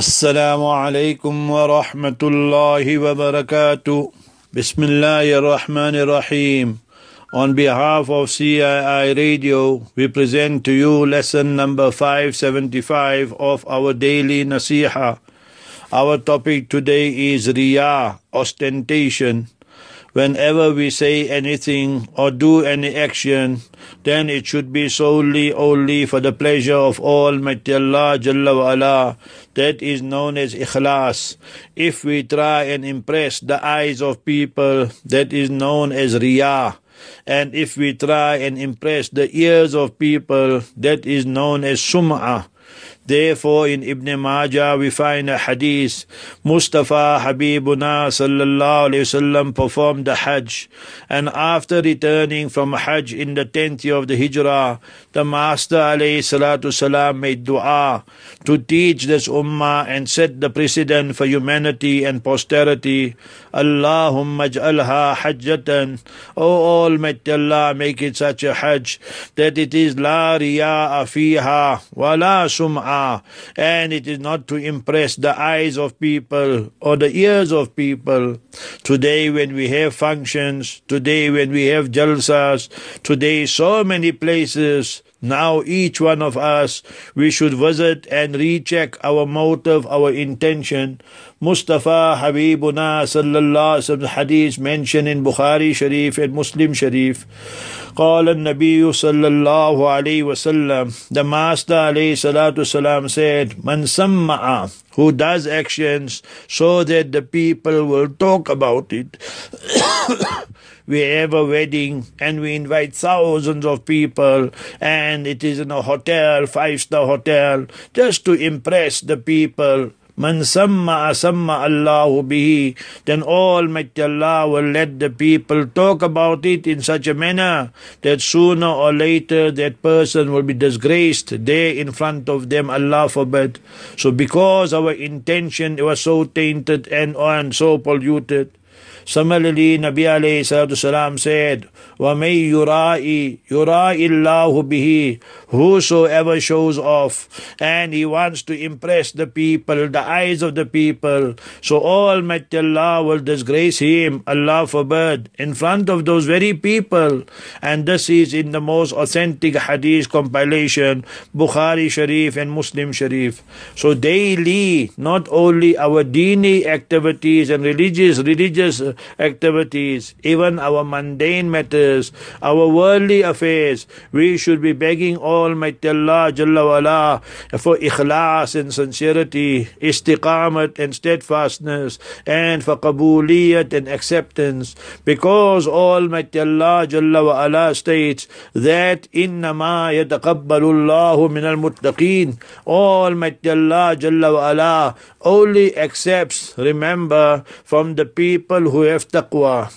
السلام عليكم ورحمة الله وبركاته بسم الله الرحمن الرحيم On behalf of CII Radio, we present to you lesson number 575 of our daily Nasiha. Our topic today is Riyah, ostentation. whenever we say anything or do any action, then it should be solely only for the pleasure of Almighty Allah Jalla wa ala. That is known as ikhlas. If we try and impress the eyes of people, that is known as riyah. And if we try and impress the ears of people, that is known as sum'ah. Therefore, in Ibn Majah, we find a hadith Mustafa Habibuna sallallahu alayhi wasallam performed the Hajj, and after returning from Hajj in the 10th year of the Hijrah, the Master alayhi salatu salam made dua to teach this ummah and set the precedent for humanity and posterity. Allahumma ja'alha hajjatan. O Almighty Allah, make it such a Hajj that it is la riya'a fiha wa la sum'a are, and it is not to impress the eyes of people or the ears of people. Today, when we have functions, today, when we have jalsas, today, so many places now each one of us, we should visit and recheck our motive, our intention. Mustafa Habibuna sallallahu alaihi alayhi hadith mentioned in Bukhari Sharif and Muslim Sharif. قال النبي صلى الله عليه وسلم The Master عليه الصلاة والسلام said من سمع who does actions so that the people will talk about it we have a wedding and we invite thousands of people and it is in a hotel, five star hotel, just to impress the people. Man samma asamma Allahu bihi, then Almighty Allah will let the people talk about it in such a manner that sooner or later that person will be disgraced there in front of them, Allah forbid. So because our intention was so tainted and, and so polluted, Similarly, Nabi alayhi salam said, وَمَن يُرَائِ يُرَائِ اللَّهُ بِهِ Whosoever shows off and he wants to impress the people, the eyes of the people, so Almighty Allah will disgrace him, Allah forbid, in front of those very people. And this is in the most authentic hadith compilation, Bukhari Sharif and Muslim Sharif. So daily, not only our dini activities and religious, religious activities, even our mundane matters, our worldly affairs. We should be begging Almighty Allah Jalla wa'ala, for ikhlas and sincerity, istiqamat and steadfastness, and for qabuliyat and acceptance. Because Almighty Allah Jalla wa'ala states that إِنَّمَا يَتَقَبَّلُ اللَّهُ مِنَ الْمُتَّقِينَ Almighty Allah Jalla wa'ala only accepts, remember, from the people who have taqwa.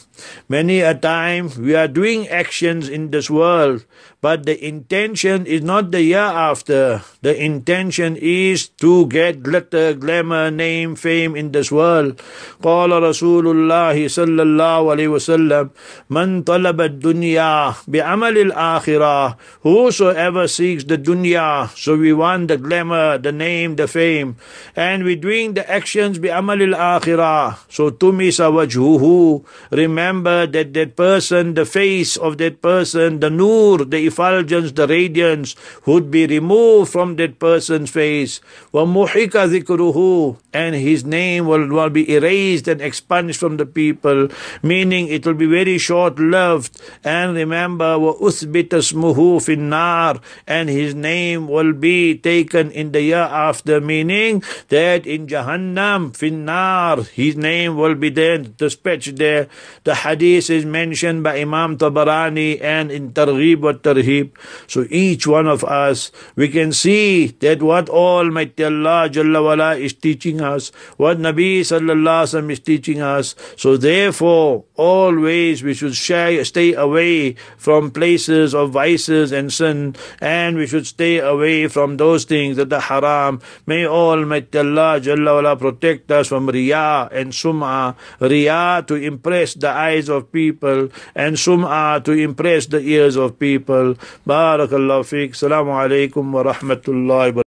Many a time we are doing actions in this world, but the intention is not the year after. The intention is to get glitter, glamour, name, fame in this world. قال رسول الله صلى الله عليه وسلم من طلب الدنيا بعمل الآخرة Whosoever seeks the dunya, so we want the glamour, the name, the fame, and we're doing the actions بعمل الآخرة. So تمس وجهه Remember that that person, the face of that person, the nur, the effulgence, the radiance would be removed from that person's face. وَمُحِكَ ذِكْرُهُ And his name will, will be erased and expunged from the people, meaning it will be very short-lived. And remember, وَأُثْبِتَ اسْمُهُ فِي النَّارِ And his name will be taken in the year after, meaning that in Jahannam, Finnar, his name will be then dispatched there. The hadith is mentioned by Imam Tabarani and in Targhib wa Tarhib heap. So each one of us, we can see that what Almighty Allah Jalla wala is teaching us, what Nabi Sallallahu Alaihi Wasallam is teaching us. So therefore, always we should stay away from places of vices and sin, and we should stay away from those things that are haram. May Almighty Allah Jalla wala protect us from riyah and sum'ah. Riyah to impress the eyes of people, and sum'ah to impress the ears of people. بارك الله فيك السلام عليكم ورحمة الله وبركاته